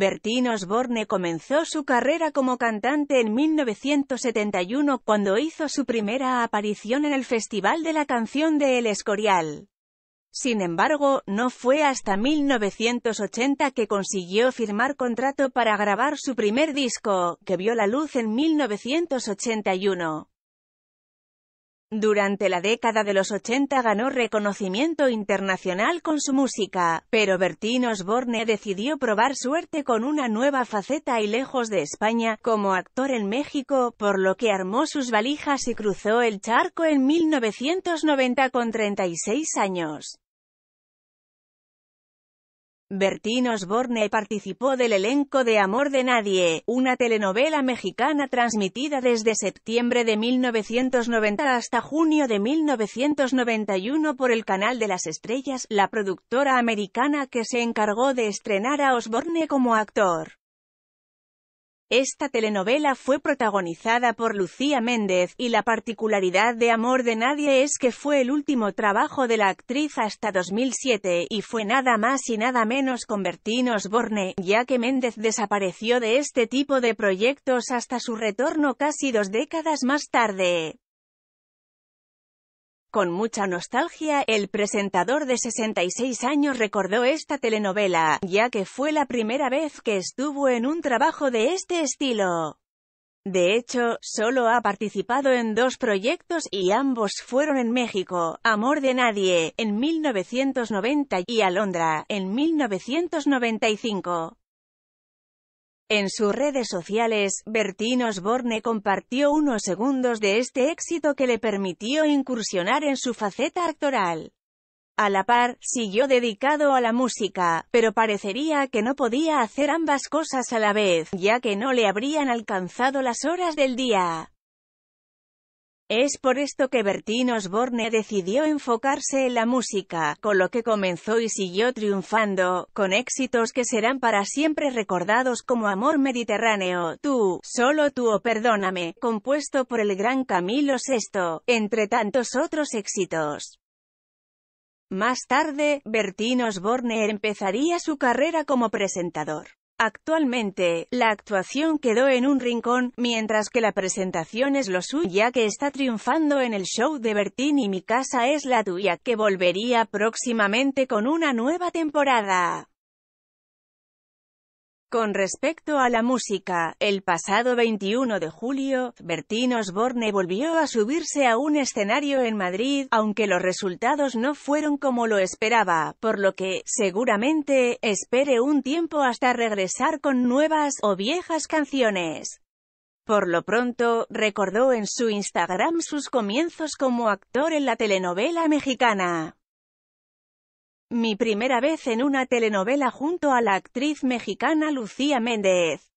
Bertín Osborne comenzó su carrera como cantante en 1971, cuando hizo su primera aparición en el Festival de la Canción de El Escorial. Sin embargo, no fue hasta 1980 que consiguió firmar contrato para grabar su primer disco, que vio la luz en 1981. Durante la década de los 80 ganó reconocimiento internacional con su música, pero Bertín Osborne decidió probar suerte con una nueva faceta y lejos de España, como actor en México, por lo que armó sus valijas y cruzó el charco en 1990 con 36 años. Bertín Osborne participó del elenco de Amor de Nadie, una telenovela mexicana transmitida desde septiembre de 1990 hasta junio de 1991 por el Canal de las Estrellas, la productora americana que se encargó de estrenar a Osborne como actor. Esta telenovela fue protagonizada por Lucía Méndez, y la particularidad de Amor de Nadie es que fue el último trabajo de la actriz hasta 2007, y fue nada más y nada menos con Bertín Osborne, ya que Méndez desapareció de este tipo de proyectos hasta su retorno casi dos décadas más tarde. Con mucha nostalgia, el presentador de 66 años recordó esta telenovela, ya que fue la primera vez que estuvo en un trabajo de este estilo. De hecho, solo ha participado en dos proyectos y ambos fueron en México, Amor de Nadie, en 1990 y Alondra, en 1995. En sus redes sociales, Bertino Osborne compartió unos segundos de este éxito que le permitió incursionar en su faceta actoral. A la par, siguió dedicado a la música, pero parecería que no podía hacer ambas cosas a la vez, ya que no le habrían alcanzado las horas del día. Es por esto que Bertín Osborne decidió enfocarse en la música, con lo que comenzó y siguió triunfando, con éxitos que serán para siempre recordados como Amor Mediterráneo, Tú, Solo Tú o Perdóname, compuesto por el gran Camilo VI, entre tantos otros éxitos. Más tarde, Bertín Osborne empezaría su carrera como presentador. Actualmente, la actuación quedó en un rincón, mientras que la presentación es lo suya que está triunfando en el show de Bertín y Mi casa es la tuya que volvería próximamente con una nueva temporada. Con respecto a la música, el pasado 21 de julio, Bertín Osborne volvió a subirse a un escenario en Madrid, aunque los resultados no fueron como lo esperaba, por lo que, seguramente, espere un tiempo hasta regresar con nuevas o viejas canciones. Por lo pronto, recordó en su Instagram sus comienzos como actor en la telenovela mexicana. Mi primera vez en una telenovela junto a la actriz mexicana Lucía Méndez.